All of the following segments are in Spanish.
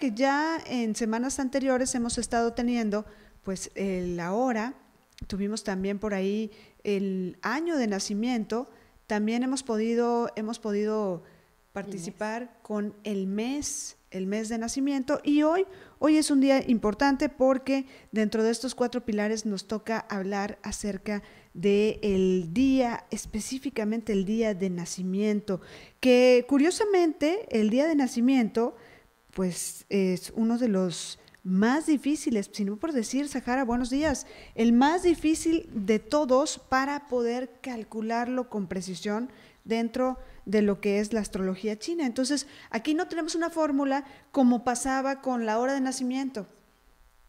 que ya en semanas anteriores hemos estado teniendo, pues la hora, tuvimos también por ahí el año de nacimiento, también hemos podido, hemos podido participar con el mes, el mes de nacimiento y hoy, hoy es un día importante porque dentro de estos cuatro pilares nos toca hablar acerca del el día, específicamente el día de nacimiento, que curiosamente el día de nacimiento pues es uno de los más difíciles, si no por decir, Sahara, buenos días, el más difícil de todos para poder calcularlo con precisión dentro de lo que es la astrología china. Entonces, aquí no tenemos una fórmula como pasaba con la hora de nacimiento.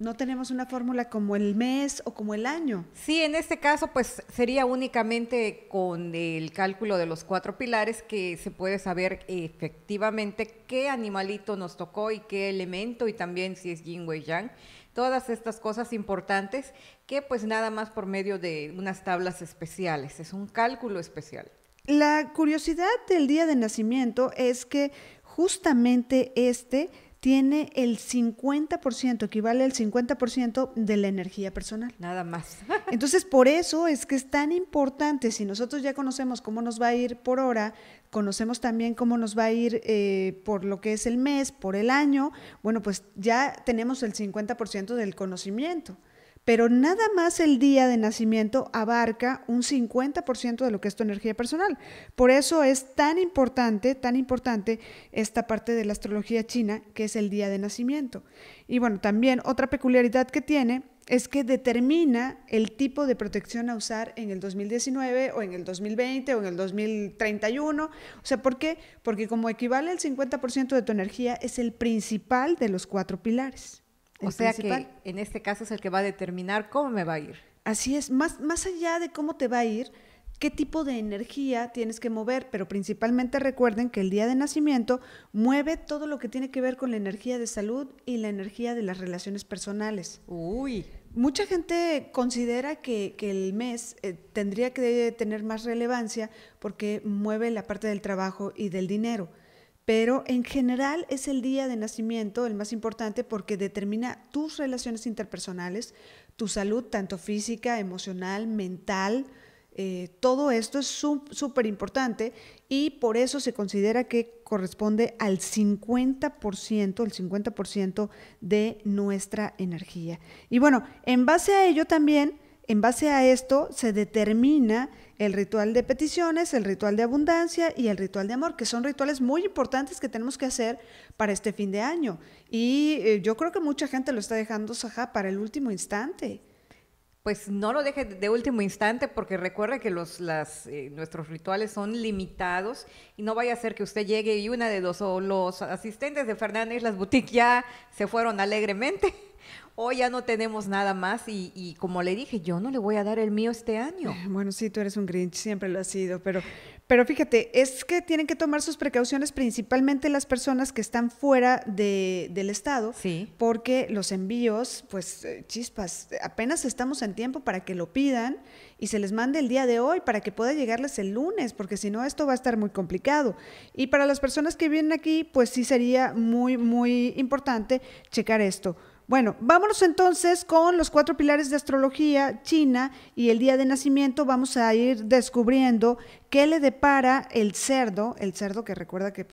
No tenemos una fórmula como el mes o como el año. Sí, en este caso pues sería únicamente con el cálculo de los cuatro pilares que se puede saber efectivamente qué animalito nos tocó y qué elemento y también si es yin wei, yang. Todas estas cosas importantes que pues nada más por medio de unas tablas especiales. Es un cálculo especial. La curiosidad del día de nacimiento es que justamente este tiene el 50%, equivale al 50% de la energía personal. Nada más. Entonces, por eso es que es tan importante, si nosotros ya conocemos cómo nos va a ir por hora, conocemos también cómo nos va a ir eh, por lo que es el mes, por el año, bueno, pues ya tenemos el 50% del conocimiento pero nada más el día de nacimiento abarca un 50% de lo que es tu energía personal. Por eso es tan importante, tan importante esta parte de la astrología china, que es el día de nacimiento. Y bueno, también otra peculiaridad que tiene es que determina el tipo de protección a usar en el 2019 o en el 2020 o en el 2031. O sea, ¿por qué? Porque como equivale al 50% de tu energía, es el principal de los cuatro pilares o sea que en este caso es el que va a determinar cómo me va a ir. Así es, más, allá de cómo te va a ir, qué tipo de energía tienes que mover, pero principalmente recuerden que el día de nacimiento mueve todo lo que tiene que ver con la energía de salud y la energía de las relaciones personales. Uy. Mucha gente considera que, que el mes eh, tendría que tener más relevancia porque mueve la parte del trabajo y del dinero pero en general es el día de nacimiento el más importante porque determina tus relaciones interpersonales, tu salud, tanto física, emocional, mental. Eh, todo esto es súper importante y por eso se considera que corresponde al 50%, el 50% de nuestra energía. Y bueno, en base a ello también en base a esto se determina el ritual de peticiones, el ritual de abundancia y el ritual de amor, que son rituales muy importantes que tenemos que hacer para este fin de año. Y eh, yo creo que mucha gente lo está dejando, Saja, para el último instante pues no lo deje de último instante porque recuerde que los, las, eh, nuestros rituales son limitados y no vaya a ser que usted llegue y una de dos o los asistentes de Fernández Las Boutiques ya se fueron alegremente o ya no tenemos nada más y, y, como le dije, yo no le voy a dar el mío este año. Bueno, sí, tú eres un Grinch, siempre lo has sido, pero, pero fíjate, es que tienen que tomar sus precauciones principalmente las personas que están fuera del estado, sí. porque los envíos, pues eh, chispas, apenas estamos en tiempo para que lo pidan y se les mande el día de hoy para que pueda llegarles el lunes, porque si no esto va a estar muy complicado. Y para las personas que vienen aquí, pues sí sería muy, muy importante checar esto. Bueno, vámonos entonces con los cuatro pilares de astrología china y el día de nacimiento. Vamos a ir descubriendo qué le depara el cerdo, el cerdo que recuerda que